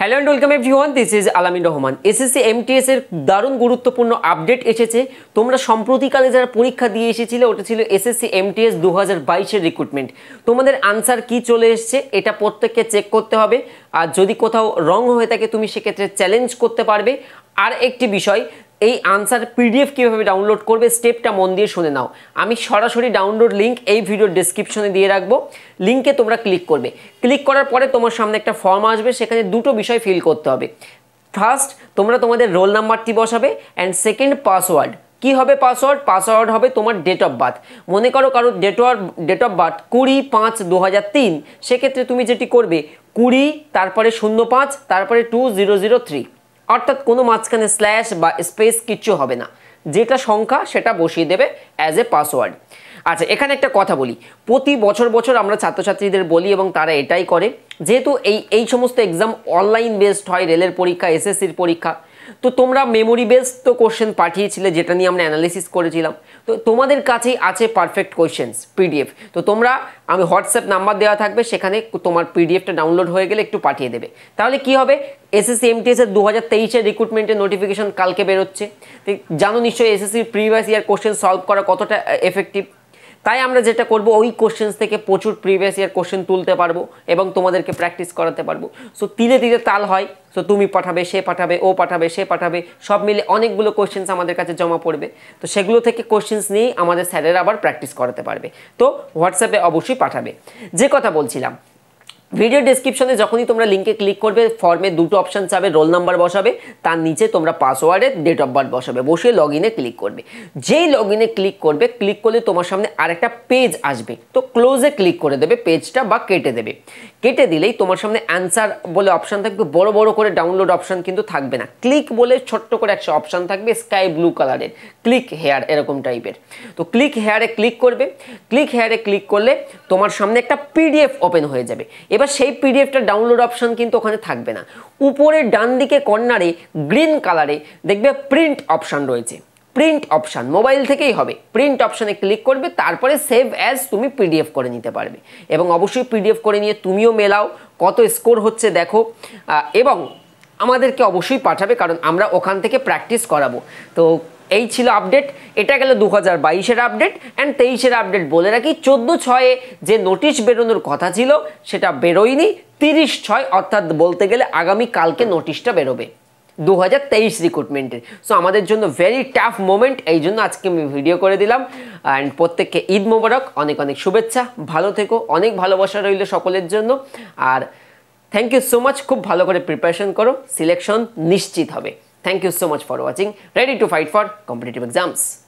Hello and welcome one this is Alamin Rahman SSC MTS এর দারুণ গুরুত্বপূর্ণ আপডেট এসেছে তোমরা সম্প্রতিকালে যারা পরীক্ষা দিয়ে এসেছিলে ওটা ছিল এসএসসি এমটিএস দু হাজার বাইশের রিক্রুটমেন্ট তোমাদের আনসার কি চলে এসছে এটা প্রত্যেককে চেক করতে হবে আর যদি কোথাও রং হয়ে থাকে তুমি সেক্ষেত্রে চ্যালেঞ্জ করতে পারবে আর একটি বিষয় এই আনসার পিডিএফ কীভাবে ডাউনলোড করবে স্টেপটা মন দিয়ে শুনে নাও আমি সরাসরি ডাউনলোড লিঙ্ক এই ভিডিওর ডিসক্রিপশনে দিয়ে রাখবো লিঙ্কে তোমরা ক্লিক করবে ক্লিক করার পরে তোমার সামনে একটা ফর্ম আসবে সেখানে দুটো বিষয় ফিল করতে হবে ফার্স্ট তোমরা তোমাদের রোল নাম্বারটি বসাবে অ্যান্ড সেকেন্ড পাসওয়ার্ড কি হবে পাসওয়ার্ড পাসওয়ার্ড হবে তোমার ডেট অফ বার্থ মনে করো কারো date of date of birth কুড়ি পাঁচ দু হাজার তিন সেক্ষেত্রে তুমি যেটি করবে কুড়ি তারপরে শূন্য পাঁচ তারপরে টু জিরো জিরো থ্রি অর্থাৎ কোনো মাঝখানে স্ল্যাশ বা স্পেস কিচ্ছু হবে না যেটা সংখ্যা সেটা বসিয়ে দেবে অ্যাজ এ পাসওয়ার্ড আচ্ছা এখানে একটা কথা বলি প্রতি বছর বছর আমরা ছাত্রছাত্রীদের বলি এবং তারা এটাই করে যেহেতু এই এই সমস্ত এক্সাম অনলাইন বেসড হয় রেলের পরীক্ষা এসএসসির পরীক্ষা তো তোমরা মেমোরি বেস তো কোশ্চেন পাঠিয়েছিলে যেটা নিয়ে আমরা অ্যানালিসিস করেছিলাম তো তোমাদের কাছেই আছে পারফেক্ট কোয়েশ্চেন্স পিডিএফ তো তোমরা আমি হোয়াটসঅ্যাপ নাম্বার দেওয়া থাকবে সেখানে তোমার পিডিএফটা ডাউনলোড হয়ে গেলে একটু পাঠিয়ে দেবে তাহলে কি হবে এসএসসি এমটিএসের দু হাজার তেইশের রিক্রুটমেন্টের নোটিফিকেশন কালকে বেরোচ্ছে জানো নিশ্চয়ই এসএসসির প্রিভিয়াস ইয়ার কোশ্চেন সলভ করা কতটা এফেক্টিভ তাই আমরা যেটা করব ওই কোশ্চেন্স থেকে প্রচুর প্রিভিয়াস ইয়ার কোশ্চেন তুলতে পারবো এবং তোমাদেরকে প্র্যাকটিস করাতে পারবো সো তীরে তীরে তাল হয় সো তুমি পাঠাবে সে পাঠাবে ও পাঠাবে সে পাঠাবে সব মিলে অনেকগুলো কোশ্চেন্স আমাদের কাছে জমা পড়বে তো সেগুলো থেকে কোশ্চেন্স নিয়েই আমাদের স্যারেরা আবার প্র্যাকটিস করাতে পারবে তো হোয়াটসঅ্যাপে অবশ্যই পাঠাবে যে কথা বলছিলাম ভিডিও ডিসক্রিপশনে যখনই তোমরা লিঙ্কে ক্লিক করবে ফর্মে দুটো অপশান চাবে রোল নাম্বার বসাবে তার নিচে তোমরা পাসওয়ার্ডের ডেট অফ বার্থ বসাবে বসে লগ ক্লিক করবে যেই লগ ক্লিক করবে ক্লিক করলে তোমার সামনে আরেকটা পেজ আসবে তো ক্লোজে ক্লিক করে দেবে পেজটা বা কেটে দেবে কেটে দিলেই তোমার সামনে অ্যান্সার বলে অপশান থাকবে বড় বড় করে ডাউনলোড অপশান কিন্তু থাকবে না ক্লিক বলে ছোট্ট করে একটা অপশান থাকবে স্কাই ব্লু কালারের ক্লিক হেয়ার এরকম টাইপের তো ক্লিক হেয়ারে ক্লিক করবে ক্লিক হেয়ারে ক্লিক করলে তোমার সামনে একটা পিডিএফ ওপেন হয়ে যাবে এবার সেই পিডিএফটা ডাউনলোড অপশান কিন্তু ওখানে থাকবে না উপরের ডান দিকে কর্নারে গ্রিন কালারে দেখবে প্রিন্ট অপশান রয়েছে প্রিন্ট অপশান মোবাইল থেকেই হবে প্রিন্ট অপশানে ক্লিক করবে তারপরে সেভ অ্যাজ তুমি পিডিএফ করে নিতে পারবে এবং অবশ্যই পিডিএফ করে নিয়ে তুমিও মেলাও কত স্কোর হচ্ছে দেখো এবং আমাদেরকে অবশ্যই পাঠাবে কারণ আমরা ওখান থেকে প্র্যাকটিস করাবো তো এই ছিল আপডেট এটা গেল দু হাজার বাইশের আপডেট অ্যান্ড তেইশের আপডেট বলে রাখি চোদ্দ ছয়ে যে নোটিশ বেরোনোর কথা ছিল সেটা বেরোয়নি তিরিশ ছয় অর্থাৎ বলতে গেলে আগামী কালকে নোটিশটা বেরোবে দু হাজার তেইশ রিক্রুটমেন্টের সো আমাদের জন্য ভেরি টাফ মোমেন্ট এই জন্য আজকে আমি ভিডিও করে দিলাম অ্যান্ড প্রত্যেককে ঈদ মোবারক অনেক অনেক শুভেচ্ছা ভালো থেকো অনেক ভালোবাসা রইল সকলের জন্য আর থ্যাংক ইউ সো মাচ খুব ভালো করে প্রিপারেশন করো সিলেকশন নিশ্চিত হবে Thank you so much for watching. Ready to fight for competitive exams.